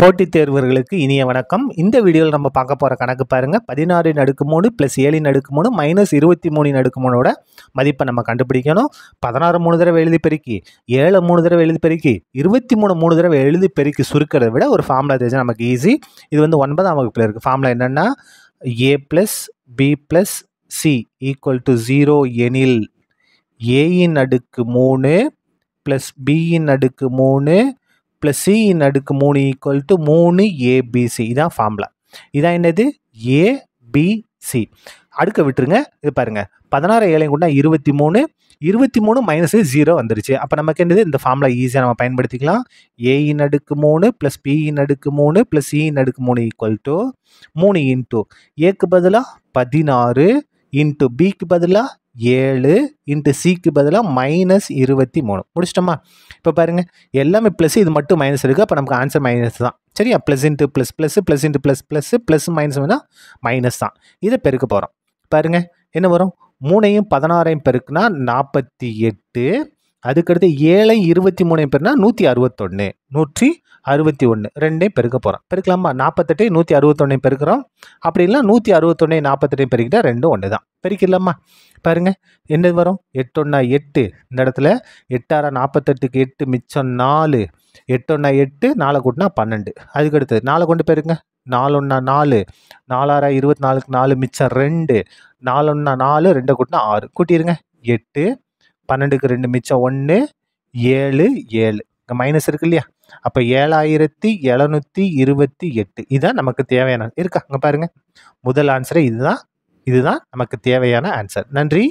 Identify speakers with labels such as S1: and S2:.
S1: போட்டித் தேர்வர்களுக்கு இனிய வணக்கம் இந்த வீடியோவில் நம்ம பார்க்க போகிற கணக்கு பாருங்கள் பதினாறு நடுக்கு மூணு ப்ளஸ் ஏழின் நடுக்கு மூணு மைனஸ் இருபத்தி மூணு அடுக்கு மூணோட மதிப்பை நம்ம கண்டுபிடிக்கணும் பதினாறு மூணு தடவை எழுதி பெருக்கி ஏழு மூணு தடவை எழுதி பெருக்கி இருபத்தி மூணு மூணு தடவை எழுதி பெருக்கி சுருக்கிறத விட ஒரு ஃபார்முலா தெரிஞ்சு நமக்கு ஈஸி இது வந்து ஒன்பதாம் வகுப்பில் இருக்குது ஃபார்முலா என்னென்னா A plus B plus C equal to zero எனில் ஏயின் அடுக்கு மூணு ப்ளஸ் பியின் அடுக்கு மூணு ப்ளஸ் சி இன் அடுக்கு மூணு ஈக்குவல் டு மூணு ஏபிசி இதான் ஃபார்ம்லா இதான் என்னது ஏபிசி அடுக்க விட்டுருங்க இது பாருங்கள் பதினாறு ஏழையும் கூட இருபத்தி மூணு இருபத்தி மூணு மைனஸு ஜீரோ வந்துருச்சு அப்போ நமக்கு என்னது இந்த ஃபார்ம்லா ஈஸியாக நம்ம பயன்படுத்திக்கலாம் ஏஇன் அடுக்கு மூணு ப்ளஸ் பிஇன் அடுக்கு மூணு ப்ளஸ் சிஇன் அடுக்கு மூணு ஈக்குவல் டு மூணு இன் டூ ஏக்கு பதிலாக பதினாறு இன்ட்டு பிக்கு பதிலாக ஏழு இன்ட்டு சிக்கு பதிலாக மைனஸ் இருபத்தி மூணு முடிச்சிட்டோமா இப்போ பாருங்கள் எல்லாமே ப்ளஸ் இது மட்டும் மைனஸ் இருக்குது அப்போ நமக்கு ஆன்சர் மைனஸ் தான் சரியா plus into plus plus plus into plus plus plus minus வேணால் மைனஸ் தான் இதை பெருக்க போகிறோம் பாருங்கள் என்ன வரும் மூணையும் பதினாறையும் பெருக்குனா நாற்பத்தி எட்டு அதுக்கடுத்து ஏழை இருபத்தி மூணு பேர்னா நூற்றி அறுபத்தொன்று நூற்றி அறுபத்தி ஒன்று ரெண்டையும் பெருக்க போகிறோம் பெருக்கலாமா நாற்பத்தெட்டு நூற்றி அறுபத்தொன்னையும் பெருக்கிறோம் அப்படி இல்லை நூற்றி அறுபத்தொன்னே நாற்பத்தெட்டையும் பெருக்கிட்டால் ரெண்டும் ஒன்று தான் பெருக்கலாமா பாருங்கள் என்னது வரும் எட்டொன்னா எட்டு இந்த இடத்துல எட்டாரா நாற்பத்தெட்டுக்கு எட்டு மிச்சம் நாலு எட்டொன்னா எட்டு நாலு கூட்டினா பன்னெண்டு அதுக்கடுத்து நாலை கொண்டு பெருங்க நாலொன்னா நாலு நாலாயிரம் இருபத்தி நாலுக்கு நாலு மிச்சம் ரெண்டு நாலொன்னா நாலு ரெண்டை கூட்டினா ஆறு கூட்டிடுங்க எட்டு பன்னெண்டுக்கு ரெண்டு மிச்சம் ஒன்று ஏழு ஏழு இங்கே மைனஸ் இருக்கு இல்லையா அப்போ ஏழாயிரத்தி எழுநூற்றி இருபத்தி எட்டு இதுதான் நமக்கு தேவையான இருக்கா அங்கே பாருங்கள் முதல் ஆன்சரை இதுதான் இதுதான் நமக்கு தேவையான ஆன்சர் நன்றி